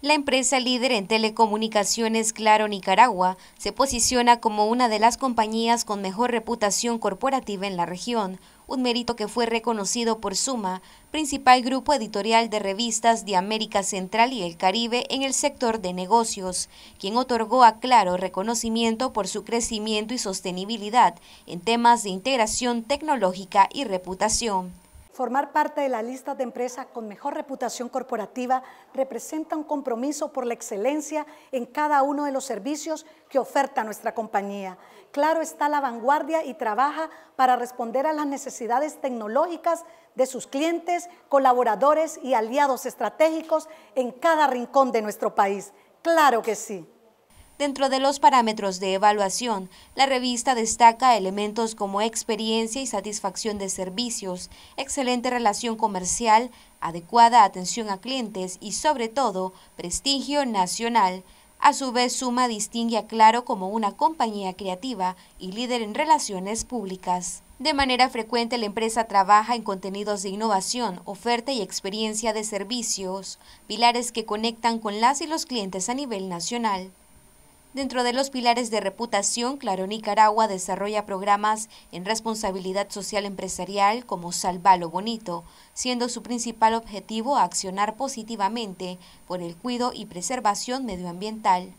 La empresa líder en telecomunicaciones Claro Nicaragua se posiciona como una de las compañías con mejor reputación corporativa en la región, un mérito que fue reconocido por Suma, principal grupo editorial de revistas de América Central y el Caribe en el sector de negocios, quien otorgó a Claro reconocimiento por su crecimiento y sostenibilidad en temas de integración tecnológica y reputación. Formar parte de la lista de empresas con mejor reputación corporativa representa un compromiso por la excelencia en cada uno de los servicios que oferta nuestra compañía. Claro está la vanguardia y trabaja para responder a las necesidades tecnológicas de sus clientes, colaboradores y aliados estratégicos en cada rincón de nuestro país. Claro que sí. Dentro de los parámetros de evaluación, la revista destaca elementos como experiencia y satisfacción de servicios, excelente relación comercial, adecuada atención a clientes y, sobre todo, prestigio nacional. A su vez, Suma distingue a Claro como una compañía creativa y líder en relaciones públicas. De manera frecuente, la empresa trabaja en contenidos de innovación, oferta y experiencia de servicios, pilares que conectan con las y los clientes a nivel nacional. Dentro de los pilares de reputación, Claro Nicaragua desarrolla programas en responsabilidad social empresarial como Salva lo Bonito, siendo su principal objetivo accionar positivamente por el cuidado y preservación medioambiental.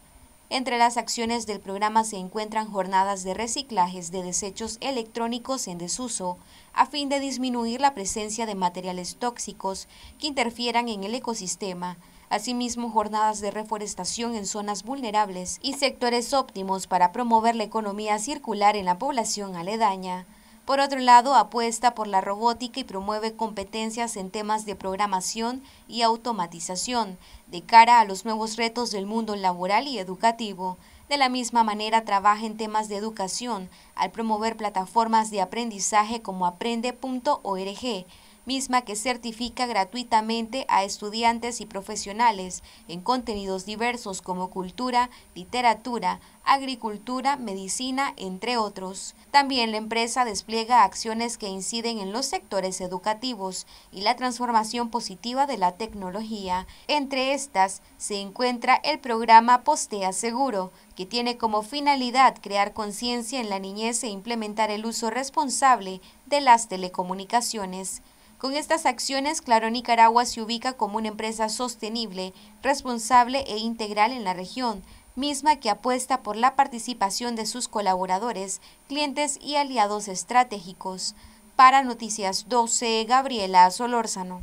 Entre las acciones del programa se encuentran jornadas de reciclajes de desechos electrónicos en desuso, a fin de disminuir la presencia de materiales tóxicos que interfieran en el ecosistema, asimismo jornadas de reforestación en zonas vulnerables y sectores óptimos para promover la economía circular en la población aledaña. Por otro lado, apuesta por la robótica y promueve competencias en temas de programación y automatización de cara a los nuevos retos del mundo laboral y educativo. De la misma manera, trabaja en temas de educación al promover plataformas de aprendizaje como aprende.org misma que certifica gratuitamente a estudiantes y profesionales en contenidos diversos como cultura, literatura, agricultura, medicina, entre otros. También la empresa despliega acciones que inciden en los sectores educativos y la transformación positiva de la tecnología. Entre estas se encuentra el programa Postea Seguro, que tiene como finalidad crear conciencia en la niñez e implementar el uso responsable de las telecomunicaciones. Con estas acciones, Claro Nicaragua se ubica como una empresa sostenible, responsable e integral en la región, misma que apuesta por la participación de sus colaboradores, clientes y aliados estratégicos. Para Noticias 12, Gabriela Solórzano.